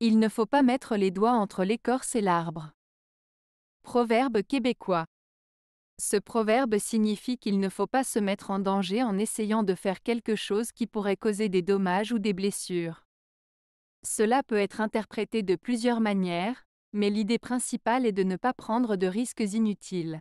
Il ne faut pas mettre les doigts entre l'écorce et l'arbre. Proverbe québécois. Ce proverbe signifie qu'il ne faut pas se mettre en danger en essayant de faire quelque chose qui pourrait causer des dommages ou des blessures. Cela peut être interprété de plusieurs manières, mais l'idée principale est de ne pas prendre de risques inutiles.